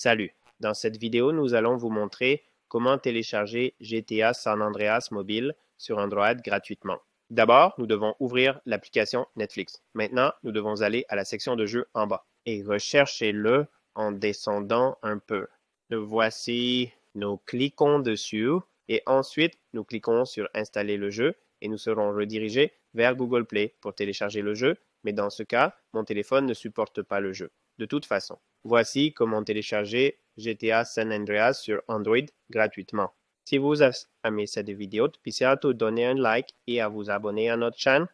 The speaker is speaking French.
Salut, dans cette vidéo nous allons vous montrer comment télécharger GTA San Andreas mobile sur Android gratuitement. D'abord, nous devons ouvrir l'application Netflix. Maintenant, nous devons aller à la section de jeux en bas et rechercher le en descendant un peu. Le voici, nous cliquons dessus et ensuite nous cliquons sur installer le jeu et nous serons redirigés vers Google Play pour télécharger le jeu, mais dans ce cas, mon téléphone ne supporte pas le jeu. De toute façon, Voici comment télécharger GTA San Andreas sur Android gratuitement. Si vous avez aimé cette vidéo, pensez à tout donner un like et à vous abonner à notre chaîne.